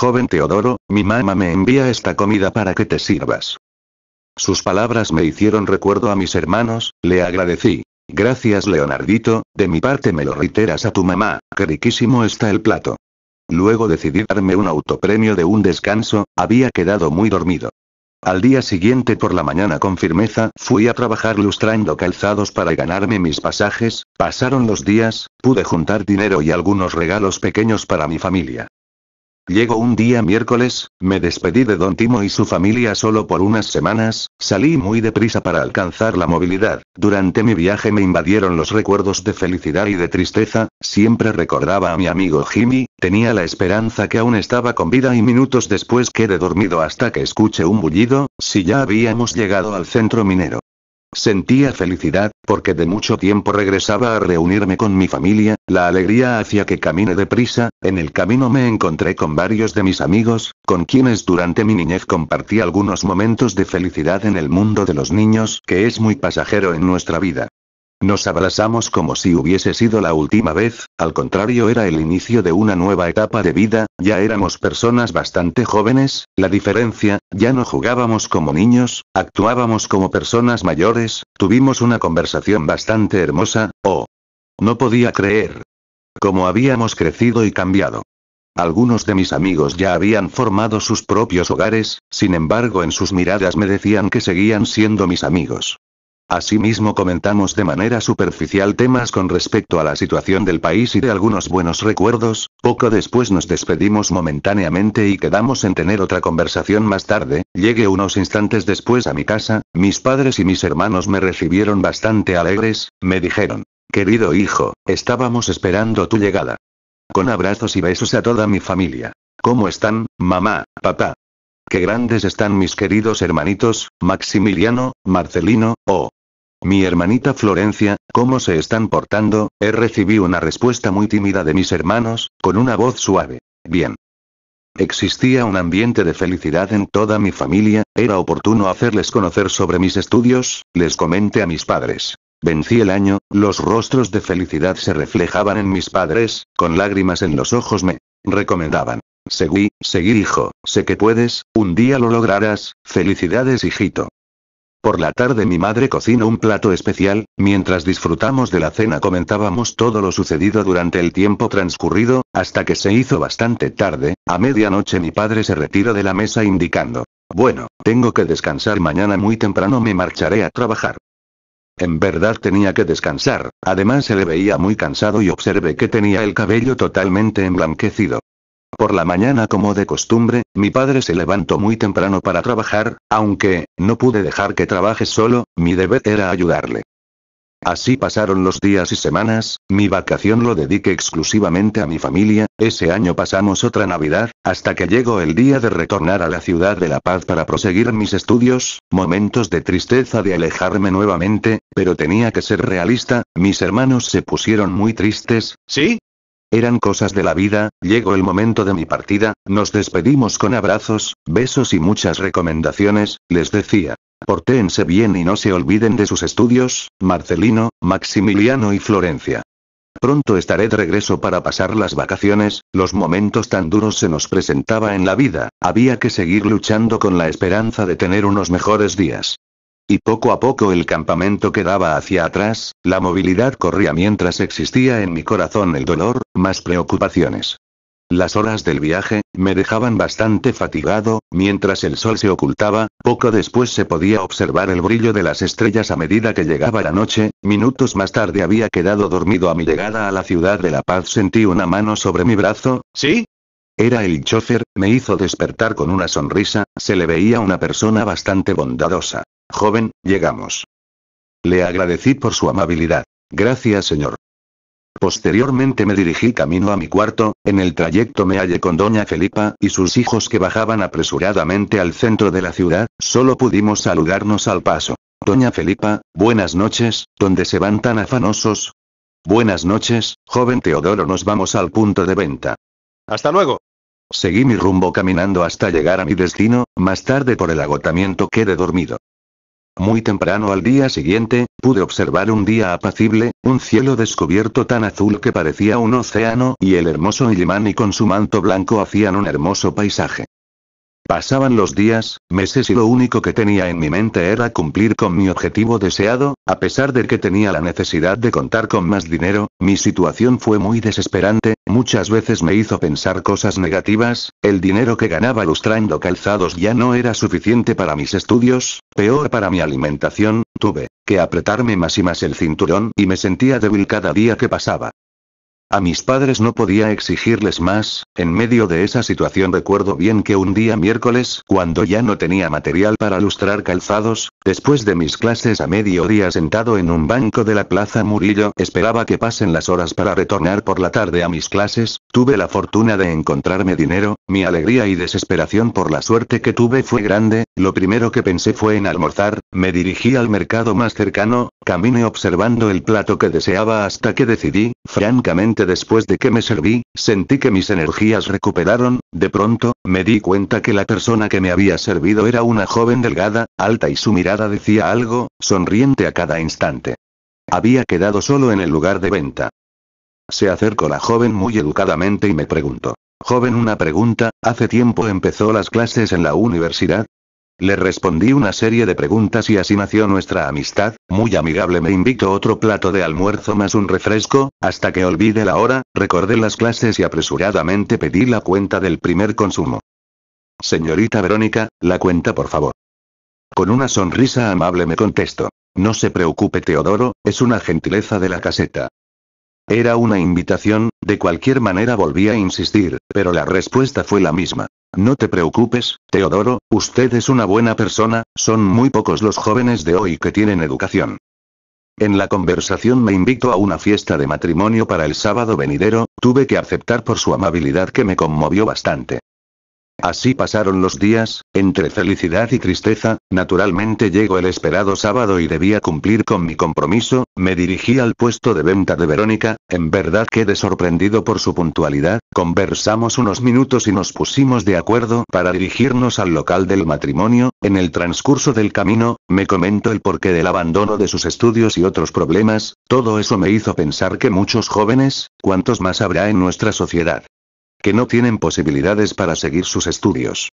Joven Teodoro, mi mamá me envía esta comida para que te sirvas. Sus palabras me hicieron recuerdo a mis hermanos, le agradecí. Gracias Leonardito, de mi parte me lo reiteras a tu mamá, que riquísimo está el plato. Luego decidí darme un autopremio de un descanso, había quedado muy dormido. Al día siguiente por la mañana con firmeza fui a trabajar lustrando calzados para ganarme mis pasajes, pasaron los días, pude juntar dinero y algunos regalos pequeños para mi familia. Llegó un día miércoles, me despedí de don Timo y su familia solo por unas semanas, salí muy deprisa para alcanzar la movilidad. Durante mi viaje me invadieron los recuerdos de felicidad y de tristeza, siempre recordaba a mi amigo Jimmy, tenía la esperanza que aún estaba con vida y minutos después quedé dormido hasta que escuché un bullido, si ya habíamos llegado al centro minero. Sentía felicidad, porque de mucho tiempo regresaba a reunirme con mi familia, la alegría hacía que camine deprisa, en el camino me encontré con varios de mis amigos, con quienes durante mi niñez compartí algunos momentos de felicidad en el mundo de los niños que es muy pasajero en nuestra vida. Nos abrazamos como si hubiese sido la última vez, al contrario era el inicio de una nueva etapa de vida, ya éramos personas bastante jóvenes, la diferencia, ya no jugábamos como niños, actuábamos como personas mayores, tuvimos una conversación bastante hermosa, oh. No podía creer. Cómo habíamos crecido y cambiado. Algunos de mis amigos ya habían formado sus propios hogares, sin embargo en sus miradas me decían que seguían siendo mis amigos. Asimismo comentamos de manera superficial temas con respecto a la situación del país y de algunos buenos recuerdos, poco después nos despedimos momentáneamente y quedamos en tener otra conversación más tarde, llegué unos instantes después a mi casa, mis padres y mis hermanos me recibieron bastante alegres, me dijeron, querido hijo, estábamos esperando tu llegada. Con abrazos y besos a toda mi familia. ¿Cómo están, mamá, papá? Qué grandes están mis queridos hermanitos, Maximiliano, Marcelino, o? Mi hermanita Florencia, ¿cómo se están portando? He recibido una respuesta muy tímida de mis hermanos, con una voz suave. Bien. Existía un ambiente de felicidad en toda mi familia, era oportuno hacerles conocer sobre mis estudios, les comenté a mis padres. Vencí el año, los rostros de felicidad se reflejaban en mis padres, con lágrimas en los ojos me recomendaban. Seguí, seguí hijo, sé que puedes, un día lo lograrás, felicidades hijito. Por la tarde mi madre cocina un plato especial, mientras disfrutamos de la cena comentábamos todo lo sucedido durante el tiempo transcurrido, hasta que se hizo bastante tarde, a medianoche mi padre se retiró de la mesa indicando, bueno, tengo que descansar mañana muy temprano me marcharé a trabajar. En verdad tenía que descansar, además se le veía muy cansado y observé que tenía el cabello totalmente emblanquecido. Por la mañana como de costumbre, mi padre se levantó muy temprano para trabajar, aunque, no pude dejar que trabaje solo, mi deber era ayudarle. Así pasaron los días y semanas, mi vacación lo dediqué exclusivamente a mi familia, ese año pasamos otra Navidad, hasta que llegó el día de retornar a la ciudad de La Paz para proseguir mis estudios, momentos de tristeza de alejarme nuevamente, pero tenía que ser realista, mis hermanos se pusieron muy tristes, ¿sí? Eran cosas de la vida, llegó el momento de mi partida, nos despedimos con abrazos, besos y muchas recomendaciones, les decía. Portéense bien y no se olviden de sus estudios, Marcelino, Maximiliano y Florencia. Pronto estaré de regreso para pasar las vacaciones, los momentos tan duros se nos presentaba en la vida, había que seguir luchando con la esperanza de tener unos mejores días y poco a poco el campamento quedaba hacia atrás, la movilidad corría mientras existía en mi corazón el dolor, más preocupaciones. Las horas del viaje, me dejaban bastante fatigado, mientras el sol se ocultaba, poco después se podía observar el brillo de las estrellas a medida que llegaba la noche, minutos más tarde había quedado dormido a mi llegada a la ciudad de La Paz sentí una mano sobre mi brazo, ¿sí? Era el chofer, me hizo despertar con una sonrisa, se le veía una persona bastante bondadosa. Joven, llegamos. Le agradecí por su amabilidad. Gracias, señor. Posteriormente me dirigí camino a mi cuarto, en el trayecto me hallé con doña Felipa y sus hijos que bajaban apresuradamente al centro de la ciudad, solo pudimos saludarnos al paso. Doña Felipa, buenas noches, ¿dónde se van tan afanosos? Buenas noches, joven Teodoro, nos vamos al punto de venta. Hasta luego. Seguí mi rumbo caminando hasta llegar a mi destino, más tarde por el agotamiento quedé dormido. Muy temprano al día siguiente, pude observar un día apacible, un cielo descubierto tan azul que parecía un océano, y el hermoso Illimani con su manto blanco hacían un hermoso paisaje. Pasaban los días, meses y lo único que tenía en mi mente era cumplir con mi objetivo deseado, a pesar de que tenía la necesidad de contar con más dinero, mi situación fue muy desesperante, muchas veces me hizo pensar cosas negativas, el dinero que ganaba lustrando calzados ya no era suficiente para mis estudios, peor para mi alimentación, tuve que apretarme más y más el cinturón y me sentía débil cada día que pasaba. A mis padres no podía exigirles más, en medio de esa situación recuerdo bien que un día miércoles, cuando ya no tenía material para lustrar calzados, Después de mis clases a mediodía sentado en un banco de la Plaza Murillo, esperaba que pasen las horas para retornar por la tarde a mis clases, tuve la fortuna de encontrarme dinero, mi alegría y desesperación por la suerte que tuve fue grande, lo primero que pensé fue en almorzar, me dirigí al mercado más cercano, caminé observando el plato que deseaba hasta que decidí, francamente después de que me serví, sentí que mis energías recuperaron, de pronto, me di cuenta que la persona que me había servido era una joven delgada, alta y su decía algo, sonriente a cada instante. Había quedado solo en el lugar de venta. Se acercó la joven muy educadamente y me preguntó. Joven, una pregunta, ¿hace tiempo empezó las clases en la universidad? Le respondí una serie de preguntas y así nació nuestra amistad, muy amigable me invitó otro plato de almuerzo más un refresco, hasta que olvide la hora, recordé las clases y apresuradamente pedí la cuenta del primer consumo. Señorita Verónica, la cuenta por favor. Con una sonrisa amable me contesto. No se preocupe Teodoro, es una gentileza de la caseta. Era una invitación, de cualquier manera volví a insistir, pero la respuesta fue la misma. No te preocupes, Teodoro, usted es una buena persona, son muy pocos los jóvenes de hoy que tienen educación. En la conversación me invitó a una fiesta de matrimonio para el sábado venidero, tuve que aceptar por su amabilidad que me conmovió bastante. Así pasaron los días, entre felicidad y tristeza, naturalmente llegó el esperado sábado y debía cumplir con mi compromiso, me dirigí al puesto de venta de Verónica, en verdad quedé sorprendido por su puntualidad, conversamos unos minutos y nos pusimos de acuerdo para dirigirnos al local del matrimonio, en el transcurso del camino, me comentó el porqué del abandono de sus estudios y otros problemas, todo eso me hizo pensar que muchos jóvenes, ¿cuántos más habrá en nuestra sociedad, que no tienen posibilidades para seguir sus estudios.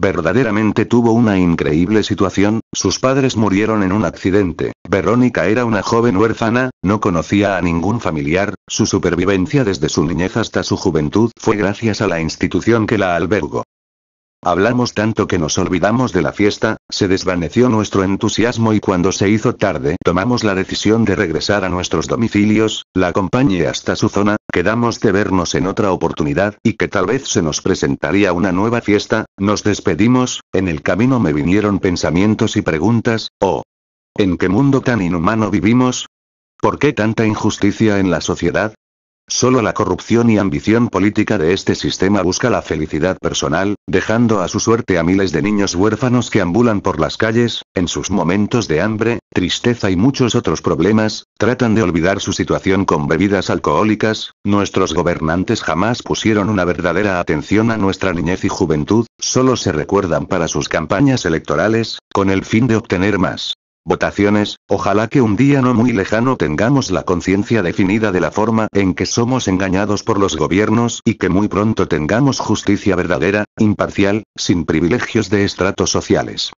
Verdaderamente tuvo una increíble situación, sus padres murieron en un accidente, Verónica era una joven huérfana, no conocía a ningún familiar, su supervivencia desde su niñez hasta su juventud fue gracias a la institución que la albergó. Hablamos tanto que nos olvidamos de la fiesta, se desvaneció nuestro entusiasmo y cuando se hizo tarde tomamos la decisión de regresar a nuestros domicilios, la acompañé hasta su zona, quedamos de vernos en otra oportunidad y que tal vez se nos presentaría una nueva fiesta, nos despedimos, en el camino me vinieron pensamientos y preguntas, oh, ¿en qué mundo tan inhumano vivimos? ¿Por qué tanta injusticia en la sociedad? Solo la corrupción y ambición política de este sistema busca la felicidad personal, dejando a su suerte a miles de niños huérfanos que ambulan por las calles, en sus momentos de hambre, tristeza y muchos otros problemas, tratan de olvidar su situación con bebidas alcohólicas, nuestros gobernantes jamás pusieron una verdadera atención a nuestra niñez y juventud, solo se recuerdan para sus campañas electorales, con el fin de obtener más votaciones, ojalá que un día no muy lejano tengamos la conciencia definida de la forma en que somos engañados por los gobiernos y que muy pronto tengamos justicia verdadera, imparcial, sin privilegios de estratos sociales.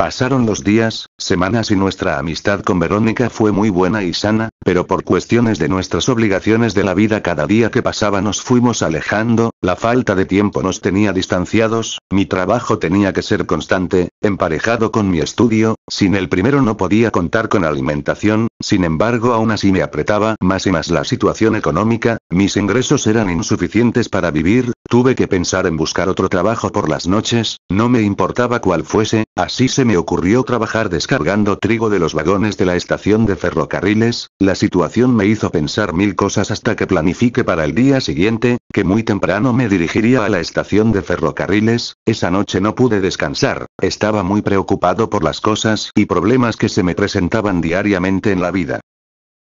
Pasaron los días, semanas y nuestra amistad con Verónica fue muy buena y sana, pero por cuestiones de nuestras obligaciones de la vida cada día que pasaba nos fuimos alejando, la falta de tiempo nos tenía distanciados, mi trabajo tenía que ser constante, emparejado con mi estudio, sin el primero no podía contar con alimentación, sin embargo aún así me apretaba más y más la situación económica, mis ingresos eran insuficientes para vivir, Tuve que pensar en buscar otro trabajo por las noches, no me importaba cuál fuese, así se me ocurrió trabajar descargando trigo de los vagones de la estación de ferrocarriles, la situación me hizo pensar mil cosas hasta que planifique para el día siguiente, que muy temprano me dirigiría a la estación de ferrocarriles, esa noche no pude descansar, estaba muy preocupado por las cosas y problemas que se me presentaban diariamente en la vida.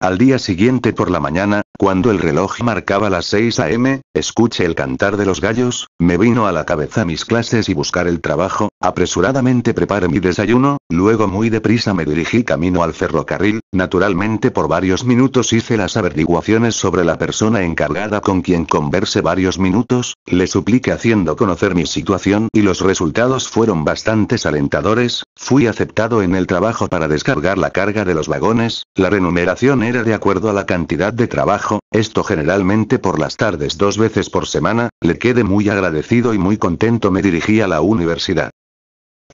Al día siguiente por la mañana, cuando el reloj marcaba las 6 a.m., escuché el cantar de los gallos, me vino a la cabeza mis clases y buscar el trabajo, Apresuradamente preparé mi desayuno, luego muy deprisa me dirigí camino al ferrocarril, naturalmente por varios minutos hice las averiguaciones sobre la persona encargada con quien converse varios minutos, le supliqué haciendo conocer mi situación y los resultados fueron bastantes alentadores, fui aceptado en el trabajo para descargar la carga de los vagones, la remuneración era de acuerdo a la cantidad de trabajo, esto generalmente por las tardes dos veces por semana, le quedé muy agradecido y muy contento me dirigí a la universidad.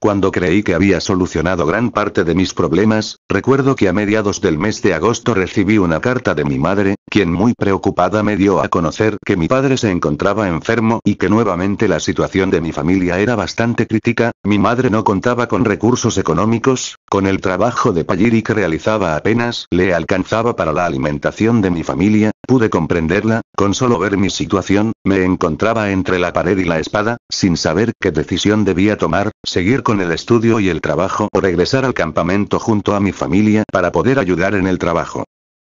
Cuando creí que había solucionado gran parte de mis problemas, recuerdo que a mediados del mes de agosto recibí una carta de mi madre, quien muy preocupada me dio a conocer que mi padre se encontraba enfermo y que nuevamente la situación de mi familia era bastante crítica, mi madre no contaba con recursos económicos, con el trabajo de Palliri que realizaba apenas le alcanzaba para la alimentación de mi familia, pude comprenderla, con solo ver mi situación, me encontraba entre la pared y la espada, sin saber qué decisión debía tomar, seguir con el estudio y el trabajo o regresar al campamento junto a mi familia para poder ayudar en el trabajo.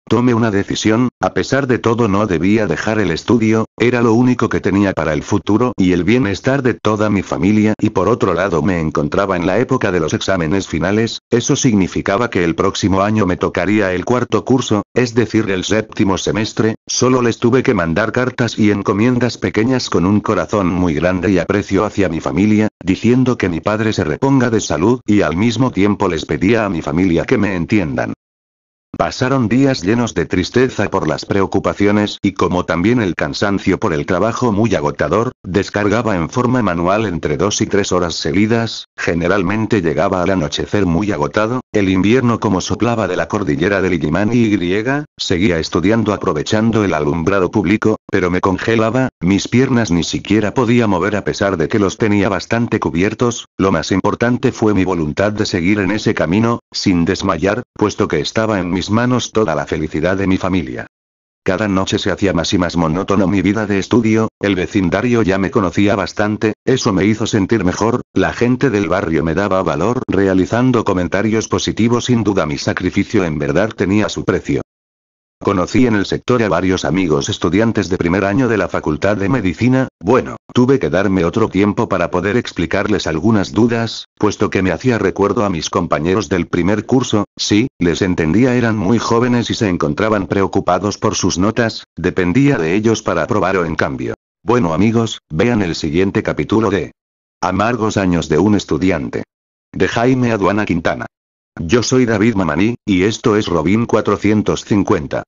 Tomé una decisión, a pesar de todo no debía dejar el estudio, era lo único que tenía para el futuro y el bienestar de toda mi familia y por otro lado me encontraba en la época de los exámenes finales, eso significaba que el próximo año me tocaría el cuarto curso, es decir el séptimo semestre, solo les tuve que mandar cartas y encomiendas pequeñas con un corazón muy grande y aprecio hacia mi familia, diciendo que mi padre se reponga de salud y al mismo tiempo les pedía a mi familia que me entiendan. Pasaron días llenos de tristeza por las preocupaciones y como también el cansancio por el trabajo muy agotador, descargaba en forma manual entre dos y tres horas seguidas, generalmente llegaba al anochecer muy agotado, el invierno como soplaba de la cordillera del Illimani y griega, seguía estudiando aprovechando el alumbrado público, pero me congelaba, mis piernas ni siquiera podía mover a pesar de que los tenía bastante cubiertos, lo más importante fue mi voluntad de seguir en ese camino, sin desmayar, puesto que estaba en mis manos toda la felicidad de mi familia. Cada noche se hacía más y más monótono mi vida de estudio, el vecindario ya me conocía bastante, eso me hizo sentir mejor, la gente del barrio me daba valor realizando comentarios positivos sin duda mi sacrificio en verdad tenía su precio. Conocí en el sector a varios amigos estudiantes de primer año de la Facultad de Medicina, bueno, tuve que darme otro tiempo para poder explicarles algunas dudas, puesto que me hacía recuerdo a mis compañeros del primer curso, sí, les entendía eran muy jóvenes y se encontraban preocupados por sus notas, dependía de ellos para aprobar o en cambio. Bueno amigos, vean el siguiente capítulo de Amargos años de un estudiante. De Jaime Aduana Quintana. Yo soy David Mamani, y esto es Robin 450.